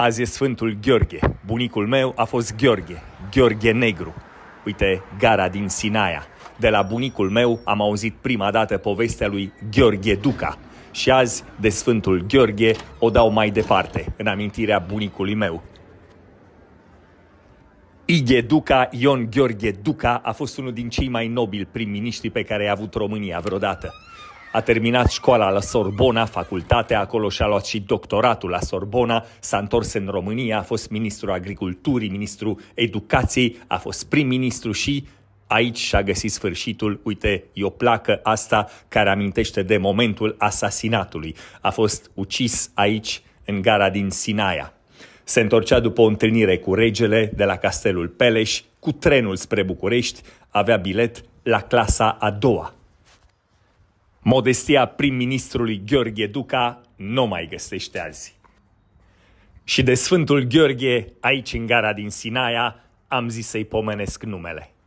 Azi e Sfântul Gheorghe. Bunicul meu a fost Gheorghe, Gheorghe Negru. Uite, gara din Sinaia. De la bunicul meu am auzit prima dată povestea lui Gheorghe Duca. Și azi, de Sfântul Gheorghe, o dau mai departe, în amintirea bunicului meu. Ighe Duca, Ion Gheorghe Duca, a fost unul din cei mai nobili prim-miniștri pe care i-a avut România vreodată. A terminat școala la Sorbona, facultatea, acolo și-a luat și doctoratul la Sorbona, s-a întors în România, a fost ministru agriculturii, ministru educației, a fost prim-ministru și aici și-a găsit sfârșitul. Uite, e o placă asta care amintește de momentul asasinatului. A fost ucis aici, în gara din Sinaia. Se întorcea după o întâlnire cu regele de la Castelul Peleș, cu trenul spre București, avea bilet la clasa a doua. Modestia prim-ministrului Gheorghe Duca nu mai găsește azi. Și de Sfântul Gheorghe, aici în gara din Sinaia, am zis să-i pomenesc numele.